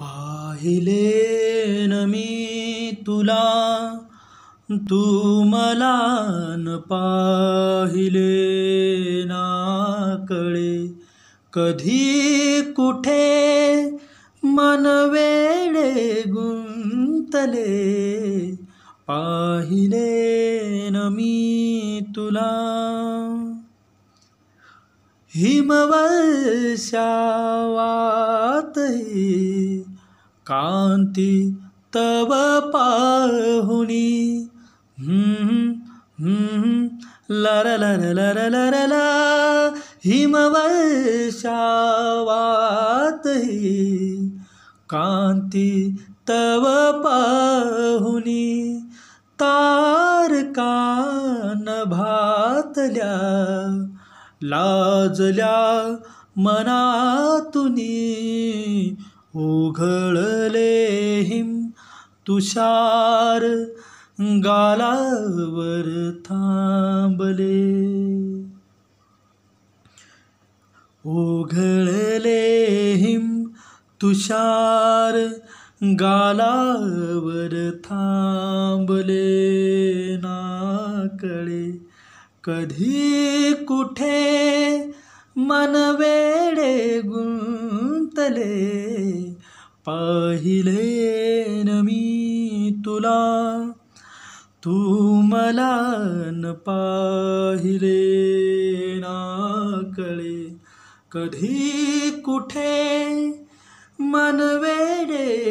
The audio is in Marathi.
पाहिले न मी तुला तू मला न पाहिले ना कळे कधी कुठे मन वेडे गुंतले पाहिले न मी तुला हिमवर्षावातही कांती तव पाहुणी लर लर लर लर ला हिमवर्षावातही कांती तव पाहुनी कान भातल्या लाजल्या मनातून ओघळले हिम तुषार गालावर थांबले ओघळले हिम तुषार गालावर थांबले कळे कधी कुठे वेडे गुंतले पाहिले न मी तुला तू मला न पाहिले ना कळे कधी कुठे वेडे